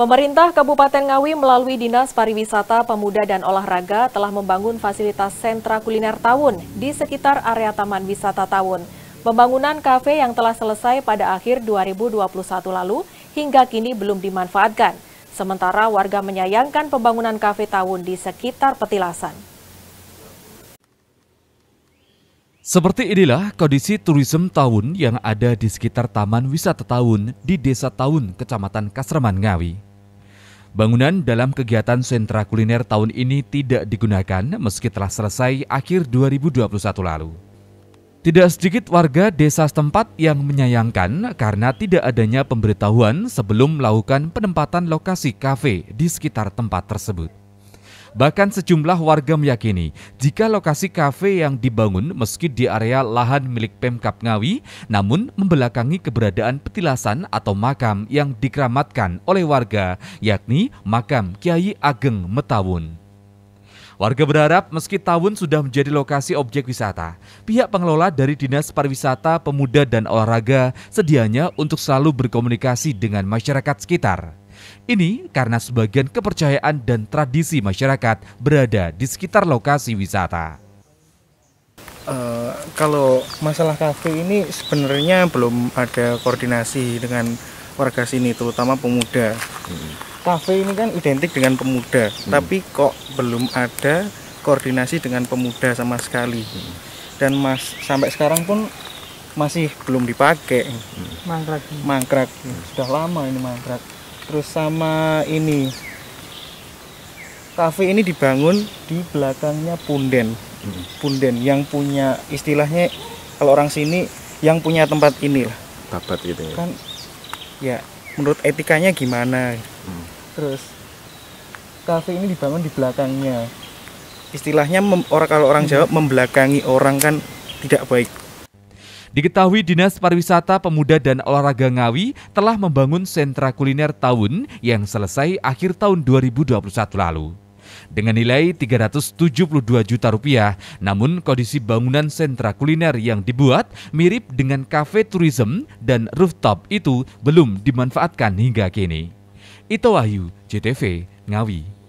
Pemerintah Kabupaten Ngawi melalui Dinas Pariwisata, Pemuda dan Olahraga telah membangun fasilitas sentra kuliner tahun di sekitar area Taman Wisata Tawun. Pembangunan kafe yang telah selesai pada akhir 2021 lalu hingga kini belum dimanfaatkan. Sementara warga menyayangkan pembangunan kafe tahun di sekitar petilasan. Seperti inilah kondisi turisme tahun yang ada di sekitar Taman Wisata Tahun di Desa Tahun, Kecamatan Kasreman Ngawi. Bangunan dalam kegiatan sentra kuliner tahun ini tidak digunakan meski telah selesai akhir 2021 lalu. Tidak sedikit warga desa setempat yang menyayangkan karena tidak adanya pemberitahuan sebelum melakukan penempatan lokasi kafe di sekitar tempat tersebut. Bahkan sejumlah warga meyakini jika lokasi kafe yang dibangun meski di area lahan milik Pemkap Ngawi, namun membelakangi keberadaan petilasan atau makam yang dikeramatkan oleh warga, yakni makam Kiai Ageng Metawun. Warga berharap meski tahun sudah menjadi lokasi objek wisata, pihak pengelola dari Dinas Pariwisata, Pemuda dan Olahraga sedianya untuk selalu berkomunikasi dengan masyarakat sekitar. Ini karena sebagian kepercayaan dan tradisi masyarakat berada di sekitar lokasi wisata. Uh, kalau masalah kafe ini sebenarnya belum ada koordinasi dengan warga sini, terutama pemuda. Hmm. Kafe ini kan identik dengan pemuda, hmm. tapi kok belum ada koordinasi dengan pemuda sama sekali. Hmm. Dan mas sampai sekarang pun masih belum dipakai. Hmm. Mangkrak. Mangkrak. Sudah lama ini mangkrak terus sama ini kafe ini dibangun di belakangnya punden hmm. punden yang punya istilahnya kalau orang sini yang punya tempat inilah babat gitu ya kan ya menurut etikanya gimana hmm. terus kafe ini dibangun di belakangnya istilahnya orang kalau orang hmm. Jawa membelakangi orang kan tidak baik Diketahui Dinas Pariwisata Pemuda dan Olahraga Ngawi telah membangun sentra kuliner tahun yang selesai akhir tahun 2021 lalu. Dengan nilai 372 juta rupiah, namun kondisi bangunan sentra kuliner yang dibuat mirip dengan kafe tourism dan rooftop itu belum dimanfaatkan hingga kini. Ito Wahyu, JTV, Ngawi.